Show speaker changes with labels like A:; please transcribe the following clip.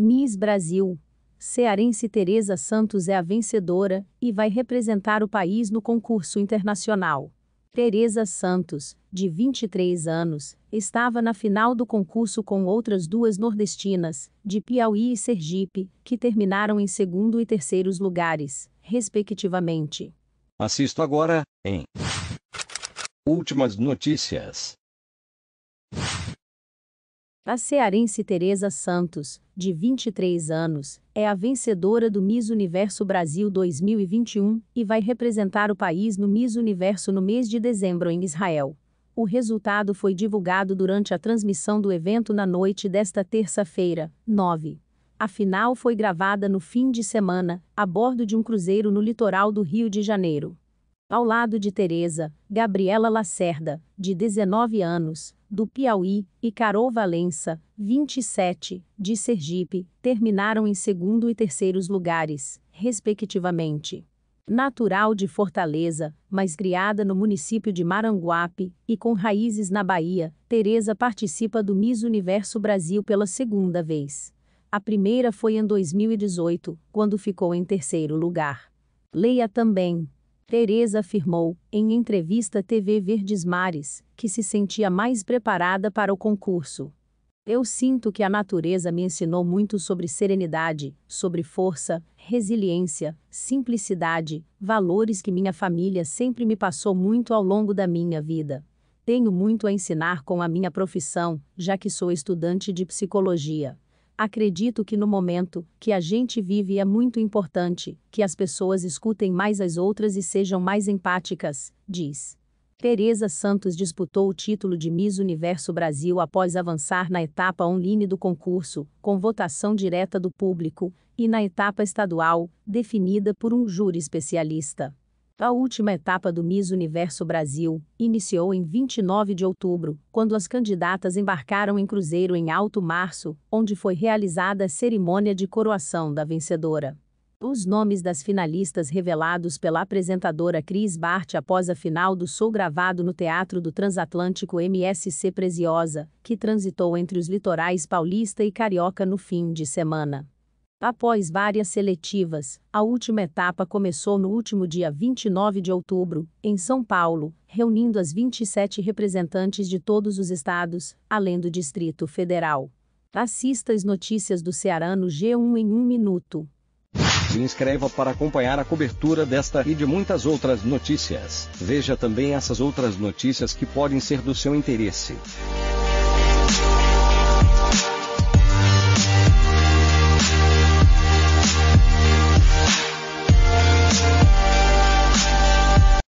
A: Miss Brasil. Cearense Teresa Santos é a vencedora e vai representar o país no concurso internacional. Teresa Santos, de 23 anos, estava na final do concurso com outras duas nordestinas, de Piauí e Sergipe, que terminaram em segundo e terceiros lugares, respectivamente. Assisto agora, em Últimas notícias. A cearense Teresa Santos, de 23 anos, é a vencedora do Miss Universo Brasil 2021 e vai representar o país no Miss Universo no mês de dezembro em Israel. O resultado foi divulgado durante a transmissão do evento na noite desta terça-feira, 9. A final foi gravada no fim de semana, a bordo de um cruzeiro no litoral do Rio de Janeiro. Ao lado de Teresa, Gabriela Lacerda, de 19 anos, do Piauí, e Carol Valença, 27, de Sergipe, terminaram em segundo e terceiros lugares, respectivamente. Natural de Fortaleza, mas criada no município de Maranguape e com raízes na Bahia, Tereza participa do Miss Universo Brasil pela segunda vez. A primeira foi em 2018, quando ficou em terceiro lugar. Leia também Tereza afirmou, em entrevista à TV Verdes Mares, que se sentia mais preparada para o concurso. Eu sinto que a natureza me ensinou muito sobre serenidade, sobre força, resiliência, simplicidade, valores que minha família sempre me passou muito ao longo da minha vida. Tenho muito a ensinar com a minha profissão, já que sou estudante de psicologia. Acredito que no momento que a gente vive é muito importante que as pessoas escutem mais as outras e sejam mais empáticas, diz. Tereza Santos disputou o título de Miss Universo Brasil após avançar na etapa online do concurso, com votação direta do público, e na etapa estadual, definida por um júri especialista. A última etapa do Miss Universo Brasil iniciou em 29 de outubro, quando as candidatas embarcaram em cruzeiro em alto março, onde foi realizada a cerimônia de coroação da vencedora. Os nomes das finalistas revelados pela apresentadora Cris Bart após a final do Sou gravado no Teatro do Transatlântico MSC Preziosa, que transitou entre os litorais paulista e carioca no fim de semana. Após várias seletivas, a última etapa começou no último dia 29 de outubro, em São Paulo, reunindo as 27 representantes de todos os estados, além do Distrito Federal. Assista as notícias do Ceará no G1 em um minuto. Se inscreva para acompanhar a cobertura desta e de muitas outras notícias. Veja também essas outras notícias que podem ser do seu interesse.